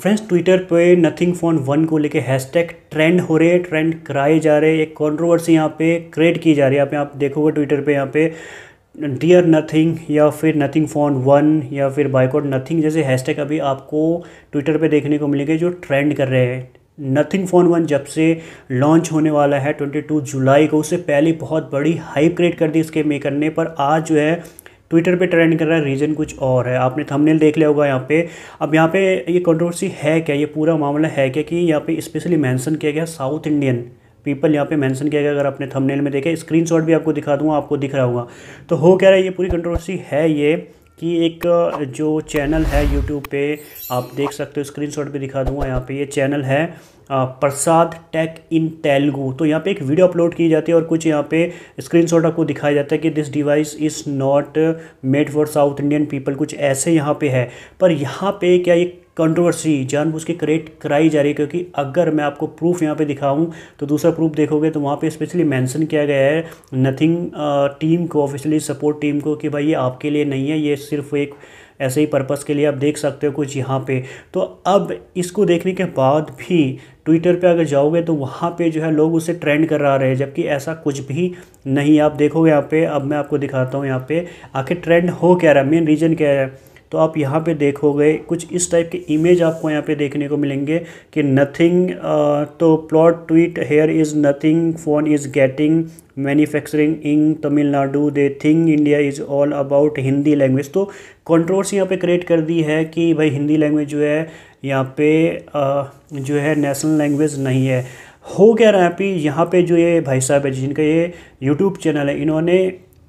friends Twitter पे Nothing phone one को लेके हैशटैग ट्रेंड हो रहे ट्रेंड कराए जा रहे एक कॉन्ट्रोवर्सी यहाँ पे क्रिएट की जा रही है यहाँ आप देखोगे ट्विटर पे यहाँ पे डियर नथिंग या फिर नथिंग फोन वन या फिर बाइकआउट नथिंग जैसे हैशटैग अभी आपको ट्विटर पे देखने को मिलेंगे जो ट्रेंड कर रहे हैं नथिंग फोन वन जब से लॉन्च होने वाला है ट्वेंटी टू जुलाई को उससे पहले बहुत बड़ी हाइप क्रिएट कर दी इसके मेकर ने पर आज जो है ट्विटर पे ट्रेंड कर रहा है रीज़न कुछ और है आपने थंबनेल देख लिया होगा यहाँ पे अब यहाँ पे ये कंट्रोवर्सी है क्या ये पूरा मामला है क्या कि यहाँ पे स्पेशली मेंशन किया गया साउथ इंडियन पीपल यहाँ पे मेंशन किया गया अगर आपने थंबनेल में देखे स्क्रीनशॉट भी आपको दिखा दूँगा आपको दिख रहा होगा तो हो क्या रहा है ये पूरी कंट्रोवर्सी है ये कि एक जो चैनल है यूट्यूब पे आप देख सकते हो स्क्रीनशॉट भी दिखा दूंगा यहाँ पे ये चैनल है प्रसाद टेक इन तेलुगु तो यहाँ पे एक वीडियो अपलोड की जाती है और कुछ यहाँ पे स्क्रीनशॉट आपको दिखाया जाता है कि this device is not made for South Indian people कुछ ऐसे यहाँ पे है पर यहाँ पे क्या ये कंट्रोवर्सी जानबूझ के क्रिएट कराई जा रही है क्योंकि अगर मैं आपको प्रूफ यहाँ पे दिखाऊँ तो दूसरा प्रूफ देखोगे तो वहाँ पे स्पेशली मेंशन किया गया है नथिंग टीम को ऑफिशियली सपोर्ट टीम को कि भाई ये आपके लिए नहीं है ये सिर्फ एक ऐसे ही पर्पज़ के लिए आप देख सकते हो कुछ यहाँ पे तो अब इसको देखने के बाद भी ट्विटर पे अगर जाओगे तो वहाँ पे जो है लोग उसे ट्रेंड करा रहे हैं जबकि ऐसा कुछ भी नहीं आप देखोगे यहाँ पे अब मैं आपको दिखाता हूँ यहाँ पे आखिर ट्रेंड हो क्या रहा है मेन रीज़न क्या है तो आप यहाँ पे देखोगे कुछ इस टाइप के इमेज आपको यहाँ पे देखने को मिलेंगे कि नथिंग तो plot tweet here is Nothing phone is getting manufacturing in Tamil Nadu they think India is all about Hindi language तो कंट्रोवर्सी यहाँ पे क्रिएट कर दी है कि भाई हिंदी लैंग्वेज जो है यहाँ पे जो है नेशनल लैंग्वेज नहीं है हो गया रहा है यहाँ पे जो ये भाई साहब है जिनका ये यूट्यूब चैनल है इन्होंने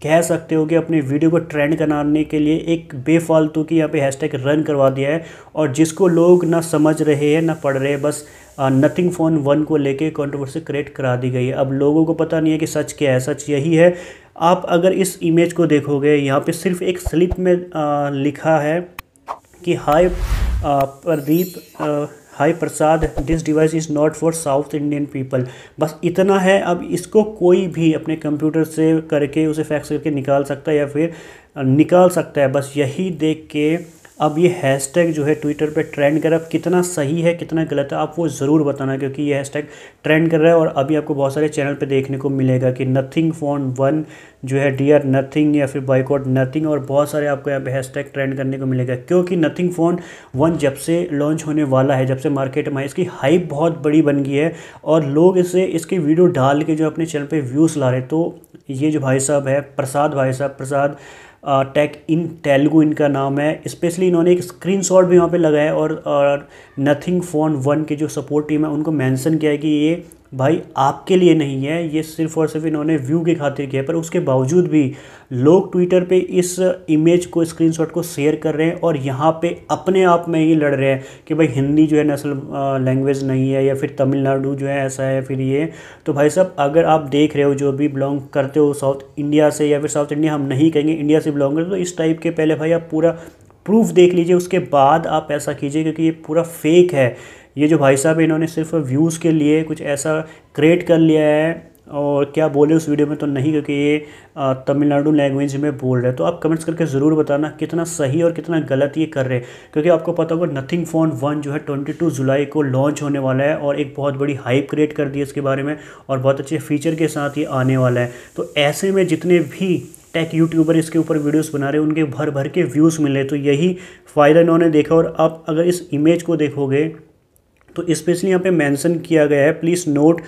कह सकते हो कि अपने वीडियो को ट्रेंड कराने के लिए एक बेफालतू की यहाँ पे हैशटैग रन करवा दिया है और जिसको लोग ना समझ रहे हैं ना पढ़ रहे हैं बस नथिंग फ़ोन वन को लेके कंट्रोवर्सी क्रिएट करा दी गई है अब लोगों को पता नहीं है कि सच क्या है सच यही है आप अगर इस इमेज को देखोगे यहाँ पर सिर्फ एक स्लिप में आ, लिखा है कि hi Pradeep hi Prasad this device is not for South Indian people बस इतना है अब इसको कोई भी अपने कंप्यूटर से करके उसे फैक्स करके निकाल सकता है या फिर निकाल सकता है बस यही देख के अब ये हैशटैग जो है ट्विटर पे ट्रेंड कर रहा है कितना सही है कितना गलत है आप वो ज़रूर बताना क्योंकि ये हैशटैग ट्रेंड कर रहा है और अभी आपको बहुत सारे चैनल पे देखने को मिलेगा कि नथिंग फोन वन जो है डियर नथिंग या फिर बाइकआउट नथिंग और बहुत सारे आपको यहाँ पे हैशटैग ट्रेंड करने को मिलेगा क्योंकि नथिंग फ़ोन वन जब से लॉन्च होने वाला है जब से मार्केट में इसकी हाइप बहुत बड़ी बन गई है और लोग इसे इसकी वीडियो डाल के जो अपने चैनल पर व्यूज़ ला रहे तो ये जो भाई साहब है प्रसाद भाई साहब प्रसाद टेक इन तेलुगु इनका नाम है स्पेशली इन्होंने एक शॉट भी यहाँ पे लगाया और नथिंग फ़ोन वन के जो सपोर्ट टीम है उनको मेंशन किया है कि ये भाई आपके लिए नहीं है ये सिर्फ और सिर्फ इन्होंने व्यू की खातिर किया पर उसके बावजूद भी लोग ट्विटर पे इस इमेज को स्क्रीनशॉट को शेयर कर रहे हैं और यहाँ पे अपने आप में ही लड़ रहे हैं कि भाई हिंदी जो है नेशनल लैंग्वेज नहीं है या फिर तमिलनाडु जो है ऐसा है फिर ये तो भाई साहब अगर आप देख रहे हो जो भी बिलोंग करते हो साउथ इंडिया से या फिर साउथ इंडिया हम नहीं कहेंगे इंडिया से बिलोंग करते तो इस टाइप के पहले भाई आप पूरा प्रूफ देख लीजिए उसके बाद आप ऐसा कीजिए क्योंकि ये पूरा फेक है ये जो भाई साहब इन्होंने सिर्फ व्यूज़ के लिए कुछ ऐसा क्रिएट कर लिया है और क्या बोले उस वीडियो में तो नहीं क्योंकि ये तमिलनाडु लैंग्वेज में बोल रहे हैं तो आप कमेंट्स करके ज़रूर बताना कितना सही और कितना गलत ये कर रहे हैं क्योंकि आपको पता होगा नथिंग फ़ोन वन जो है 22 जुलाई को लॉन्च होने वाला है और एक बहुत बड़ी हाइप क्रिएट कर दी है इसके बारे में और बहुत अच्छे फीचर के साथ ये आने वाला है तो ऐसे में जितने भी टेक यूट्यूबर इसके ऊपर वीडियोस बना रहे हैं उनके भर भर के व्यूज़ मिले तो यही फ़ायदा इन्होंने देखा और आप अगर इस इमेज को देखोगे तो स्पेशली यहाँ पे मेंशन किया गया है please note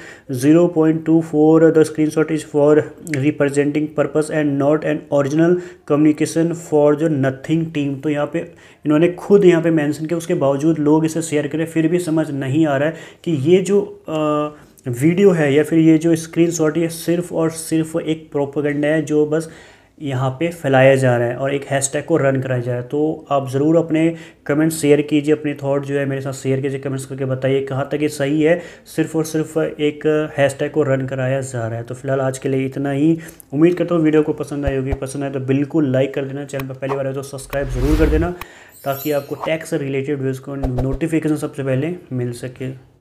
0.24 point two four the screenshot is for representing purpose and not and original communication for जो नथिंग टीम तो यहाँ पे इन्होंने खुद यहाँ पे मेंशन किया उसके बावजूद लोग इसे शेयर करें फिर भी समझ नहीं आ रहा है कि ये जो आ, वीडियो है या फिर ये जो स्क्रीन शॉट ये सिर्फ़ और सिर्फ एक प्रोपोगंडा है जो बस यहाँ पे फैलाया जा रहा है और एक हैशटैग को रन कराया जा रहा है तो आप ज़रूर अपने कमेंट्स शेयर कीजिए अपने थॉट जो है मेरे साथ शेयर कीजिए कमेंट्स करके बताइए कहाँ तक ये सही है सिर्फ और सिर्फ एक हैशटैग को रन कराया जा रहा है तो फिलहाल आज के लिए इतना ही उम्मीद करता हूँ वीडियो को पसंद आई होगी पसंद आए तो बिल्कुल लाइक कर देना चैनल पर पहली बार है तो सब्सक्राइब ज़रूर कर देना ताकि आपको टैक्स रिलेटेड वीडियोज़ को नोटिफिकेशन सबसे पहले मिल सके